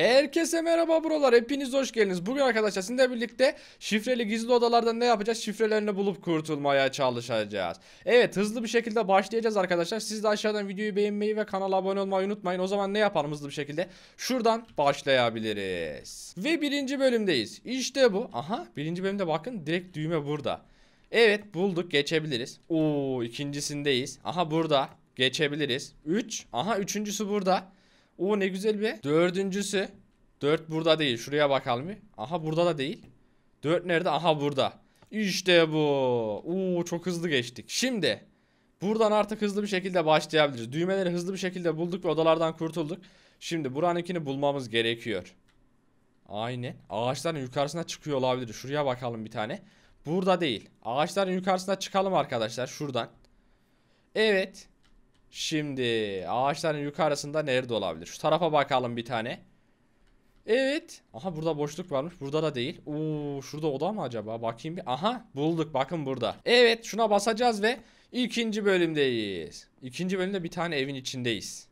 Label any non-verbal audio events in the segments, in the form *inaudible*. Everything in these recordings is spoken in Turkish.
Herkese merhaba buralar hepiniz hoş geldiniz. Bugün arkadaşlar sizinle birlikte şifreli gizli odalardan ne yapacağız? Şifrelerini bulup kurtulmaya çalışacağız. Evet hızlı bir şekilde başlayacağız arkadaşlar. Siz de aşağıdan videoyu beğenmeyi ve kanala abone olmayı unutmayın. O zaman ne yapalım hızlı bir şekilde? Şuradan başlayabiliriz. Ve birinci bölümdeyiz. İşte bu. Aha birinci bölümde bakın direkt düğme burada. Evet bulduk geçebiliriz. Oo ikincisindeyiz. Aha burada geçebiliriz. 3. Üç. Aha üçüncüsü burada. O ne güzel bir. Dördüncüsü. Dört burada değil. Şuraya bakalım bir. Aha burada da değil. Dört nerede? Aha burada. İşte bu. Oo çok hızlı geçtik. Şimdi buradan artık hızlı bir şekilde başlayabiliriz. Düğmeleri hızlı bir şekilde bulduk ve odalardan kurtulduk. Şimdi buranınkini bulmamız gerekiyor. Aynen. Ağaçların yukarısına çıkıyor olabilir. Şuraya bakalım bir tane. Burada değil. Ağaçların yukarısına çıkalım arkadaşlar şuradan. Evet. Şimdi ağaçların yukarısında nerede olabilir? Şu tarafa bakalım bir tane. Evet. Aha burada boşluk varmış. Burada da değil. Oo şurada oda mı acaba? Bakayım bir. Aha bulduk bakın burada. Evet şuna basacağız ve ikinci bölümdeyiz. İkinci bölümde bir tane evin içindeyiz.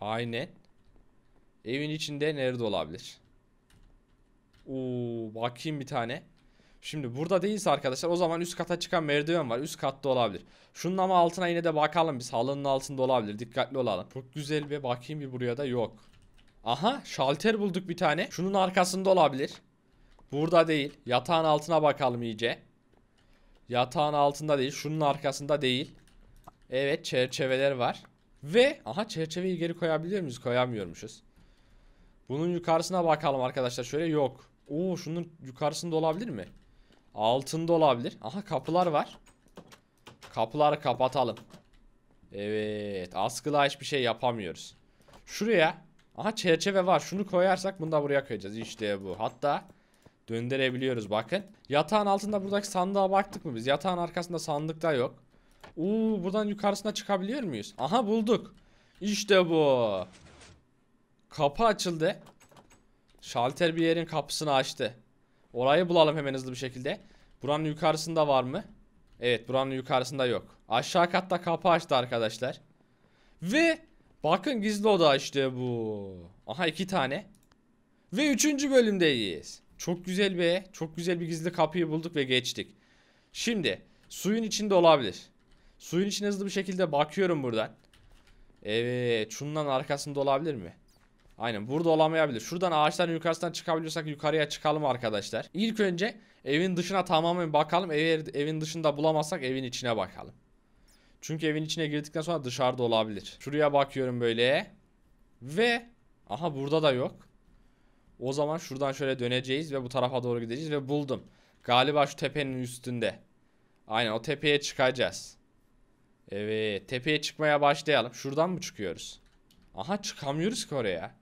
Aynen. Evin içinde nerede olabilir? Oo bakayım bir tane. Şimdi burada değilse arkadaşlar o zaman üst kata çıkan merdiven var. Üst katta olabilir. Şunun ama altına yine de bakalım biz. Halının altında olabilir. Dikkatli olalım. Çok güzel bir bakayım bir buraya da yok. Aha şalter bulduk bir tane. Şunun arkasında olabilir. Burada değil. Yatağın altına bakalım iyice. Yatağın altında değil. Şunun arkasında değil. Evet çerçeveler var. Ve aha çerçeveyi geri koyabilir miyiz? Koyamıyormuşuz. Bunun yukarısına bakalım arkadaşlar. Şöyle yok. Oo şunun yukarısında olabilir mi? Altında olabilir. Aha kapılar var. Kapıları kapatalım. Evet. Askıla hiçbir şey yapamıyoruz. Şuraya. Aha çerçeve var. Şunu koyarsak bunu da buraya koyacağız. İşte bu. Hatta döndürebiliyoruz bakın. Yatağın altında buradaki sandığa baktık mı biz? Yatağın arkasında sandık da yok. Uuu buradan yukarısına çıkabiliyor muyuz? Aha bulduk. İşte bu. Kapı açıldı. Şalter bir yerin kapısını açtı. Orayı bulalım hemen hızlı bir şekilde. Buranın yukarısında var mı? Evet buranın yukarısında yok. Aşağı katta kapı açtı arkadaşlar. Ve bakın gizli oda işte bu. Aha iki tane. Ve üçüncü bölümdeyiz. Çok güzel be. Çok güzel bir gizli kapıyı bulduk ve geçtik. Şimdi suyun içinde olabilir. Suyun içine hızlı bir şekilde bakıyorum buradan. Evet şundan arkasında olabilir mi? Aynen burada olamayabilir. Şuradan ağaçların yukarısından çıkabiliyorsak yukarıya çıkalım arkadaşlar. İlk önce evin dışına tamamen bakalım. Eğer evin dışında bulamazsak evin içine bakalım. Çünkü evin içine girdikten sonra dışarıda olabilir. Şuraya bakıyorum böyle. Ve aha burada da yok. O zaman şuradan şöyle döneceğiz ve bu tarafa doğru gideceğiz ve buldum. Galiba şu tepenin üstünde. Aynen o tepeye çıkacağız. Evet tepeye çıkmaya başlayalım. Şuradan mı çıkıyoruz? Aha çıkamıyoruz ki oraya.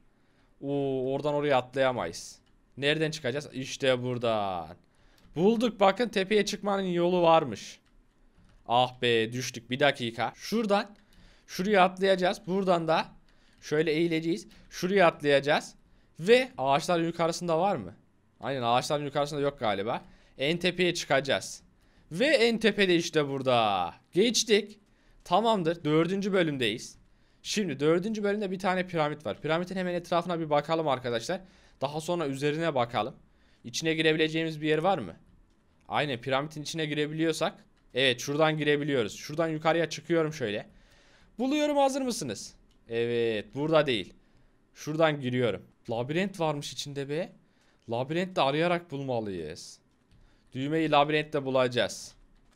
Oo, oradan oraya atlayamayız. Nereden çıkacağız? İşte buradan. Bulduk bakın tepeye çıkmanın yolu varmış. Ah be düştük bir dakika. Şuradan şuraya atlayacağız. Buradan da şöyle eğileceğiz. Şuraya atlayacağız. Ve ağaçlar yukarısında var mı? Aynen ağaçların yukarısında yok galiba. En tepeye çıkacağız. Ve en tepede işte burada. Geçtik. Tamamdır. Dördüncü bölümdeyiz. Şimdi dördüncü bölümde bir tane piramit var. Piramitin hemen etrafına bir bakalım arkadaşlar. Daha sonra üzerine bakalım. İçine girebileceğimiz bir yer var mı? Aynen piramitin içine girebiliyorsak. Evet şuradan girebiliyoruz. Şuradan yukarıya çıkıyorum şöyle. Buluyorum hazır mısınız? Evet burada değil. Şuradan giriyorum. Labirent varmış içinde be. Labirentte arayarak bulmalıyız. Düğmeyi labirentte bulacağız.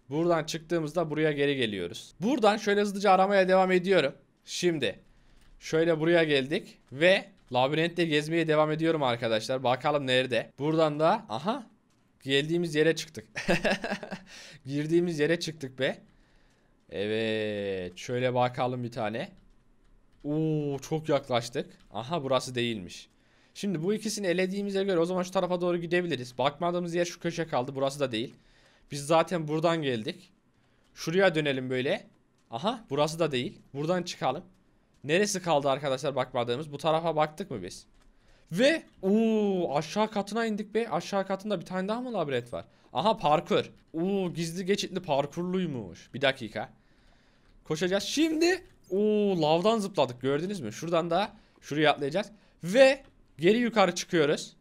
Buradan çıktığımızda buraya geri geliyoruz. Buradan şöyle hızlıca aramaya devam ediyorum. Şimdi şöyle buraya geldik ve labirentte gezmeye devam ediyorum arkadaşlar. Bakalım nerede. Buradan da aha geldiğimiz yere çıktık. *laughs* Girdiğimiz yere çıktık be. Evet şöyle bakalım bir tane. Oo çok yaklaştık. Aha burası değilmiş. Şimdi bu ikisini elediğimize göre o zaman şu tarafa doğru gidebiliriz. Bakmadığımız yer şu köşe kaldı. Burası da değil. Biz zaten buradan geldik. Şuraya dönelim böyle. Aha burası da değil. Buradan çıkalım. Neresi kaldı arkadaşlar bakmadığımız? Bu tarafa baktık mı biz? Ve uuu aşağı katına indik be. Aşağı katında bir tane daha mı labirent var? Aha parkur. Uuu gizli geçitli parkurluymuş. Bir dakika. Koşacağız. Şimdi uuu lavdan zıpladık gördünüz mü? Şuradan da şuraya atlayacağız. Ve geri yukarı çıkıyoruz.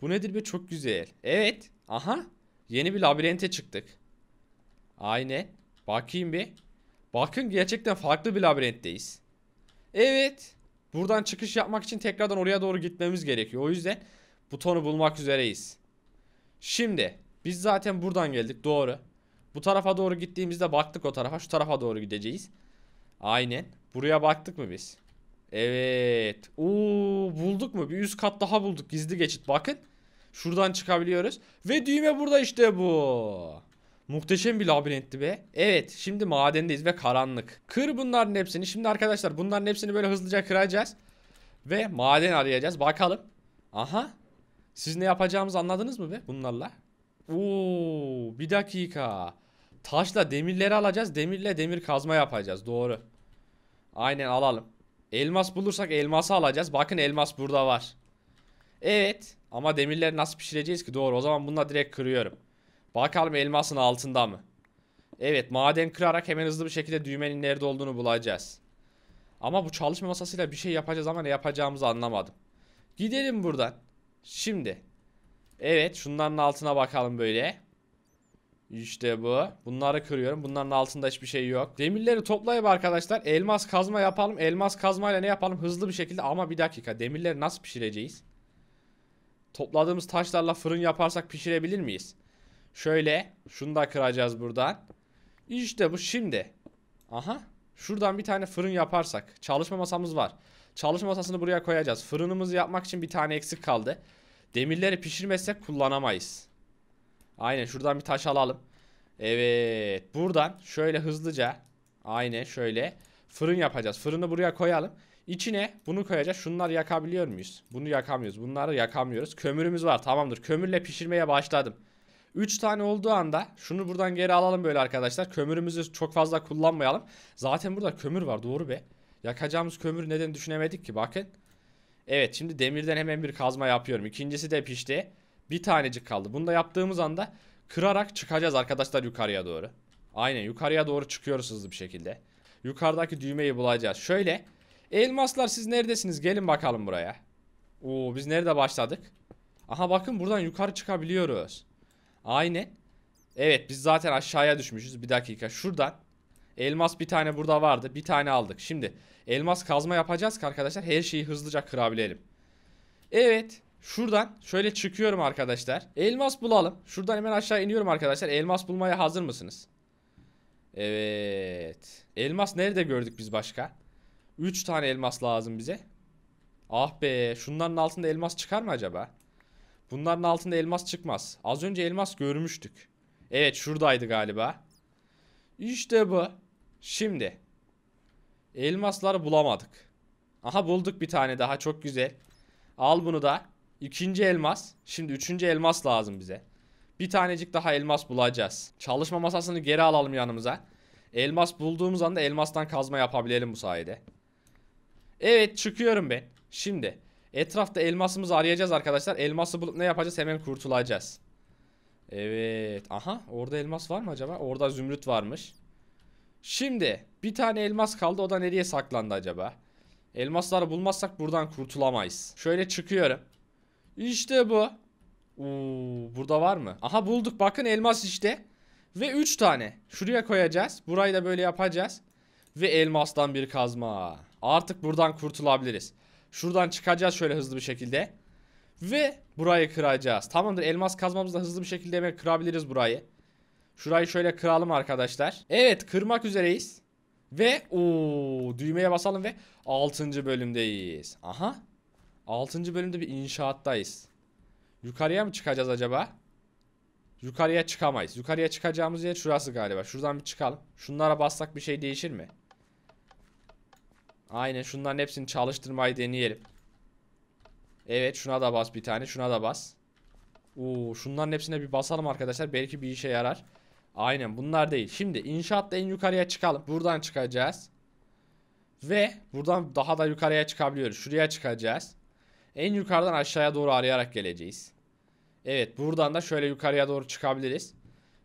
Bu nedir be çok güzel. Evet. Aha. Yeni bir labirente çıktık. Aynen. Bakayım bir. Bakın gerçekten farklı bir labirentteyiz. Evet. Buradan çıkış yapmak için tekrardan oraya doğru gitmemiz gerekiyor. O yüzden butonu bulmak üzereyiz. Şimdi biz zaten buradan geldik doğru. Bu tarafa doğru gittiğimizde baktık o tarafa. Şu tarafa doğru gideceğiz. Aynen. Buraya baktık mı biz? Evet. Uuu, bulduk mu? Bir üst kat daha bulduk. Gizli geçit bakın. Şuradan çıkabiliyoruz. Ve düğme burada işte bu. Muhteşem bir labirentti be. Evet şimdi madendeyiz ve karanlık. Kır bunların hepsini. Şimdi arkadaşlar bunların hepsini böyle hızlıca kıracağız. Ve maden arayacağız. Bakalım. Aha. Siz ne yapacağımızı anladınız mı be bunlarla? Oo, bir dakika. Taşla demirleri alacağız. Demirle demir kazma yapacağız. Doğru. Aynen alalım. Elmas bulursak elması alacağız. Bakın elmas burada var. Evet. Ama demirleri nasıl pişireceğiz ki? Doğru. O zaman bununla direkt kırıyorum. Bakalım elmasın altında mı? Evet maden kırarak hemen hızlı bir şekilde düğmenin nerede olduğunu bulacağız. Ama bu çalışma masasıyla bir şey yapacağız ama ne yapacağımızı anlamadım. Gidelim buradan. Şimdi. Evet şunların altına bakalım böyle. İşte bu. Bunları kırıyorum. Bunların altında hiçbir şey yok. Demirleri toplayıp arkadaşlar elmas kazma yapalım. Elmas kazmayla ne yapalım? Hızlı bir şekilde ama bir dakika. Demirleri nasıl pişireceğiz? Topladığımız taşlarla fırın yaparsak pişirebilir miyiz? Şöyle. Şunu da kıracağız buradan. İşte bu şimdi. Aha. Şuradan bir tane fırın yaparsak. Çalışma masamız var. Çalışma masasını buraya koyacağız. Fırınımızı yapmak için bir tane eksik kaldı. Demirleri pişirmezsek kullanamayız. Aynen şuradan bir taş alalım. Evet. Buradan şöyle hızlıca. Aynen şöyle. Fırın yapacağız. Fırını buraya koyalım. İçine bunu koyacağız. Şunlar yakabiliyor muyuz? Bunu yakamıyoruz. Bunları yakamıyoruz. Kömürümüz var. Tamamdır. Kömürle pişirmeye başladım. 3 tane olduğu anda şunu buradan geri alalım böyle arkadaşlar. Kömürümüzü çok fazla kullanmayalım. Zaten burada kömür var doğru be. Yakacağımız kömür neden düşünemedik ki bakın. Evet şimdi demirden hemen bir kazma yapıyorum. İkincisi de pişti. Bir tanecik kaldı. Bunu da yaptığımız anda kırarak çıkacağız arkadaşlar yukarıya doğru. Aynen yukarıya doğru çıkıyoruz hızlı bir şekilde. Yukarıdaki düğmeyi bulacağız. Şöyle elmaslar siz neredesiniz gelin bakalım buraya. Oo biz nerede başladık? Aha bakın buradan yukarı çıkabiliyoruz. Aynı. Evet biz zaten aşağıya düşmüşüz. Bir dakika şuradan. Elmas bir tane burada vardı. Bir tane aldık. Şimdi elmas kazma yapacağız ki arkadaşlar her şeyi hızlıca kırabilelim. Evet. Şuradan şöyle çıkıyorum arkadaşlar. Elmas bulalım. Şuradan hemen aşağı iniyorum arkadaşlar. Elmas bulmaya hazır mısınız? Evet. Elmas nerede gördük biz başka? 3 tane elmas lazım bize. Ah be şunların altında elmas çıkar mı acaba? Bunların altında elmas çıkmaz. Az önce elmas görmüştük. Evet şuradaydı galiba. İşte bu. Şimdi. Elmasları bulamadık. Aha bulduk bir tane daha çok güzel. Al bunu da. İkinci elmas. Şimdi üçüncü elmas lazım bize. Bir tanecik daha elmas bulacağız. Çalışma masasını geri alalım yanımıza. Elmas bulduğumuz anda elmastan kazma yapabilelim bu sayede. Evet çıkıyorum ben. Şimdi Etrafta elmasımızı arayacağız arkadaşlar. Elması bulup ne yapacağız? Hemen kurtulacağız. Evet. Aha orada elmas var mı acaba? Orada zümrüt varmış. Şimdi bir tane elmas kaldı. O da nereye saklandı acaba? Elmasları bulmazsak buradan kurtulamayız. Şöyle çıkıyorum. İşte bu. Oo, burada var mı? Aha bulduk. Bakın elmas işte. Ve 3 tane. Şuraya koyacağız. Burayı da böyle yapacağız. Ve elmastan bir kazma. Artık buradan kurtulabiliriz. Şuradan çıkacağız şöyle hızlı bir şekilde. Ve burayı kıracağız. Tamamdır elmas kazmamızla hızlı bir şekilde hemen kırabiliriz burayı. Şurayı şöyle kıralım arkadaşlar. Evet kırmak üzereyiz. Ve o düğmeye basalım ve 6. bölümdeyiz. Aha. 6. bölümde bir inşaattayız. Yukarıya mı çıkacağız acaba? Yukarıya çıkamayız. Yukarıya çıkacağımız yer şurası galiba. Şuradan bir çıkalım. Şunlara bassak bir şey değişir mi? Aynen şunların hepsini çalıştırmayı deneyelim. Evet şuna da bas bir tane şuna da bas. Oo, şunların hepsine bir basalım arkadaşlar belki bir işe yarar. Aynen bunlar değil. Şimdi inşaatla en yukarıya çıkalım. Buradan çıkacağız. Ve buradan daha da yukarıya çıkabiliyoruz. Şuraya çıkacağız. En yukarıdan aşağıya doğru arayarak geleceğiz. Evet buradan da şöyle yukarıya doğru çıkabiliriz.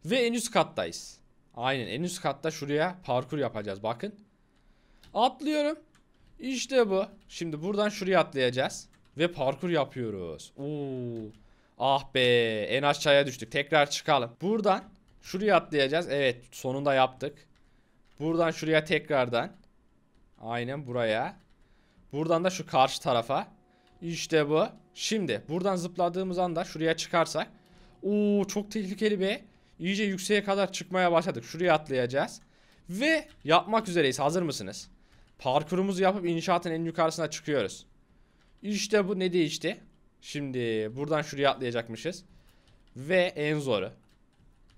Ve en üst kattayız. Aynen en üst katta şuraya parkur yapacağız bakın. Atlıyorum. İşte bu. Şimdi buradan şuraya atlayacağız. Ve parkur yapıyoruz. Oo. Ah be. En aşağıya düştük. Tekrar çıkalım. Buradan şuraya atlayacağız. Evet sonunda yaptık. Buradan şuraya tekrardan. Aynen buraya. Buradan da şu karşı tarafa. İşte bu. Şimdi buradan zıpladığımız anda şuraya çıkarsak. Oo çok tehlikeli be. İyice yükseğe kadar çıkmaya başladık. Şuraya atlayacağız. Ve yapmak üzereyiz. Hazır mısınız? Parkurumuzu yapıp inşaatın en yukarısına çıkıyoruz. İşte bu ne değişti? Şimdi buradan şuraya atlayacakmışız. Ve en zoru.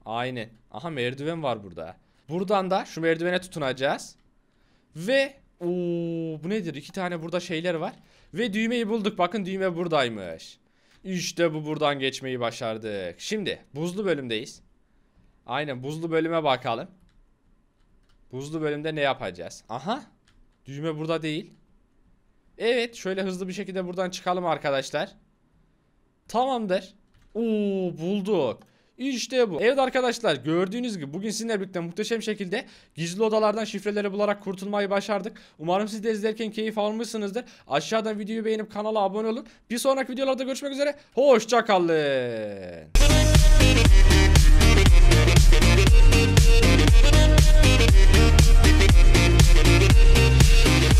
Aynen. Aha merdiven var burada. Buradan da şu merdivene tutunacağız. Ve ooo bu nedir? İki tane burada şeyler var. Ve düğmeyi bulduk. Bakın düğme buradaymış. İşte bu buradan geçmeyi başardık. Şimdi buzlu bölümdeyiz. Aynen buzlu bölüme bakalım. Buzlu bölümde ne yapacağız? Aha. Düğme burada değil. Evet şöyle hızlı bir şekilde buradan çıkalım arkadaşlar. Tamamdır. Oo bulduk. İşte bu. Evet arkadaşlar gördüğünüz gibi bugün sizinle birlikte muhteşem şekilde gizli odalardan şifreleri bularak kurtulmayı başardık. Umarım siz de izlerken keyif almışsınızdır. Aşağıdan videoyu beğenip kanala abone olun. Bir sonraki videolarda görüşmek üzere. Hoşçakalın. Thank Peace.